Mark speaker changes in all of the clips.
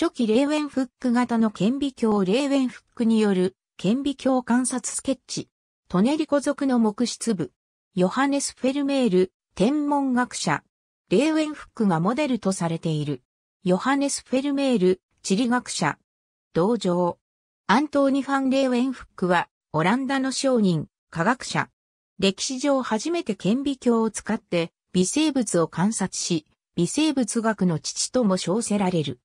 Speaker 1: 初期レーウェンフック型の顕微鏡レーウェンフックによる顕微鏡観察スケッチ。トネリコ族の木質部。ヨハネス・フェルメール、天文学者。レーウェンフックがモデルとされている。ヨハネス・フェルメール、地理学者。同情。アントーニ・ファン・レーウェンフックは、オランダの商人、科学者。歴史上初めて顕微鏡を使って、微生物を観察し、微生物学の父とも称せられる。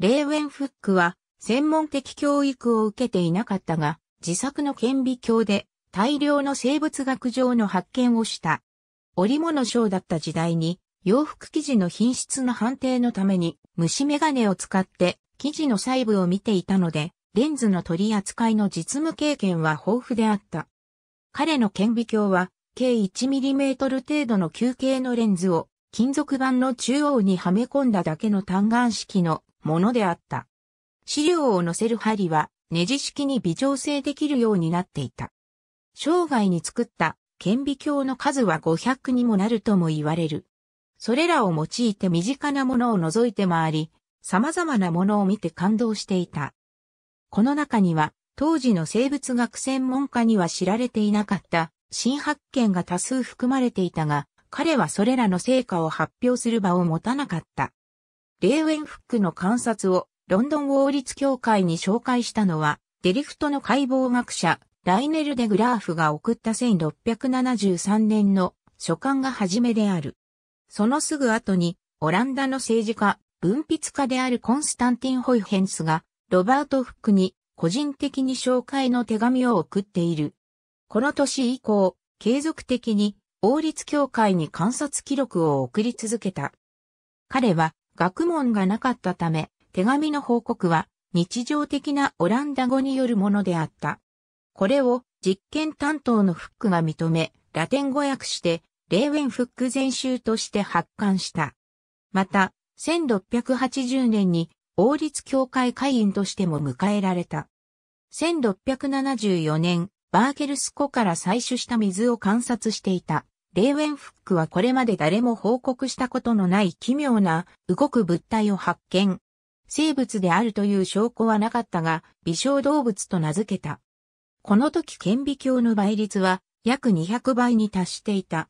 Speaker 1: レーウェンフックは専門的教育を受けていなかったが、自作の顕微鏡で大量の生物学上の発見をした。織物商だった時代に洋服生地の品質の判定のために虫眼鏡を使って生地の細部を見ていたので、レンズの取り扱いの実務経験は豊富であった。彼の顕微鏡は計 1mm 程度の球形のレンズを金属板の中央にはめ込んだだけの単眼式のものであった。資料を載せる針は、ネジ式に微調整できるようになっていた。生涯に作った顕微鏡の数は500にもなるとも言われる。それらを用いて身近なものを除いて回り、様々なものを見て感動していた。この中には、当時の生物学専門家には知られていなかった新発見が多数含まれていたが、彼はそれらの成果を発表する場を持たなかった。レーウェンフックの観察をロンドン王立協会に紹介したのは、デリフトの解剖学者、ライネル・デ・グラーフが送った1673年の書簡が始めである。そのすぐ後に、オランダの政治家、文筆家であるコンスタンティン・ホイヘンスが、ロバート・フックに個人的に紹介の手紙を送っている。この年以降、継続的に王立協会に観察記録を送り続けた。彼は学問がなかったため、手紙の報告は日常的なオランダ語によるものであった。これを実験担当のフックが認め、ラテン語訳して、レーウェンフック全集として発刊した。また、1680年に王立協会会員としても迎えられた。1674年、バーケルス湖から採取した水を観察していた。レーウェンフックはこれまで誰も報告したことのない奇妙な動く物体を発見。生物であるという証拠はなかったが、微小動物と名付けた。この時顕微鏡の倍率は約200倍に達していた。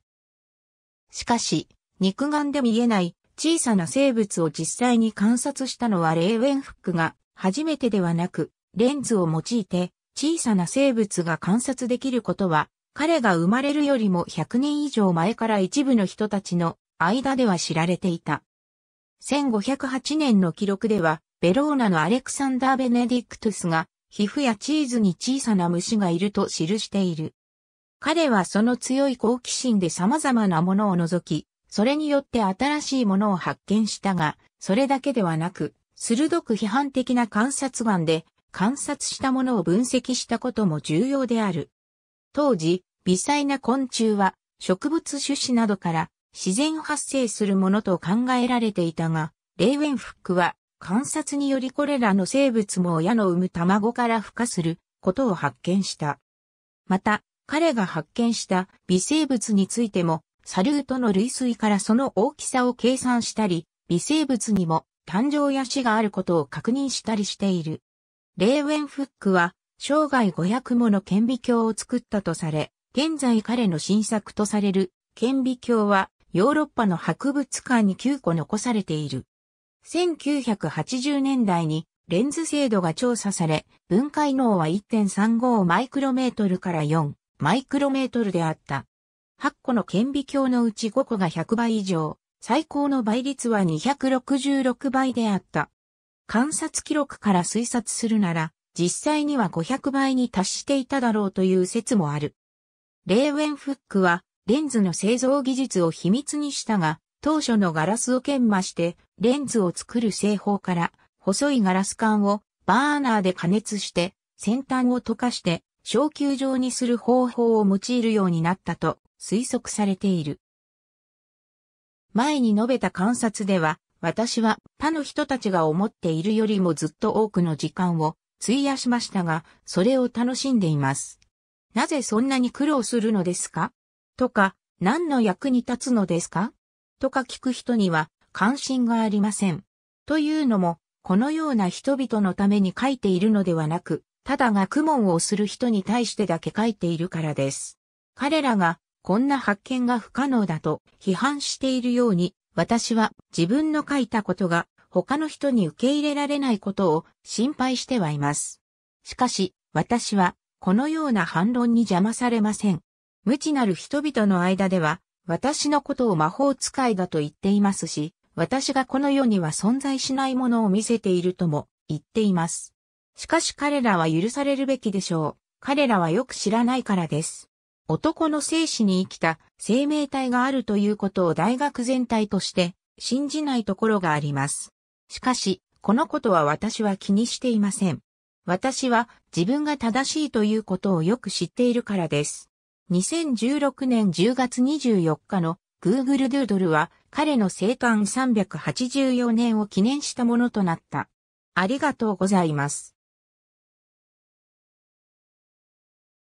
Speaker 1: しかし、肉眼で見えない小さな生物を実際に観察したのはレーウェンフックが初めてではなく、レンズを用いて小さな生物が観察できることは彼が生まれるよりも100年以上前から一部の人たちの間では知られていた。1508年の記録では、ベローナのアレクサンダー・ベネディクトゥスが、皮膚やチーズに小さな虫がいると記している。彼はその強い好奇心で様々なものを除き、それによって新しいものを発見したが、それだけではなく、鋭く批判的な観察眼で、観察したものを分析したことも重要である。当時、微細な昆虫は植物種子などから自然発生するものと考えられていたが、レーウェンフックは観察によりこれらの生物も親の産む卵から孵化することを発見した。また、彼が発見した微生物についても、サルートの類推からその大きさを計算したり、微生物にも誕生や死があることを確認したりしている。レーウェンフックは生涯500もの顕微鏡を作ったとされ、現在彼の新作とされる顕微鏡はヨーロッパの博物館に9個残されている。1980年代にレンズ精度が調査され、分解能は1.35マイクロメートルから4マイクロメートルであった。8個の顕微鏡のうち5個が100倍以上、最高の倍率は266倍であった。観察記録から推察するなら、実際には500倍に達していただろうという説もある。レーウェンフックはレンズの製造技術を秘密にしたが、当初のガラスを研磨してレンズを作る製法から細いガラス管をバーナーで加熱して先端を溶かして小球状にする方法を用いるようになったと推測されている。前に述べた観察では、私は他の人たちが思っているよりもずっと多くの時間を費やしましたが、それを楽しんでいます。なぜそんなに苦労するのですかとか、何の役に立つのですかとか聞く人には関心がありません。というのも、このような人々のために書いているのではなく、ただ学問をする人に対してだけ書いているからです。彼らがこんな発見が不可能だと批判しているように、私は自分の書いたことが他の人に受け入れられないことを心配してはいます。しかし、私は、このような反論に邪魔されません。無知なる人々の間では、私のことを魔法使いだと言っていますし、私がこの世には存在しないものを見せているとも言っています。しかし彼らは許されるべきでしょう。彼らはよく知らないからです。男の生死に生きた生命体があるということを大学全体として信じないところがあります。しかし、このことは私は気にしていません。私は自分が正しいということをよく知っているからです。2016年10月24日の Google Doodle は彼の生誕384年を記念したものとなった。ありがとうございます。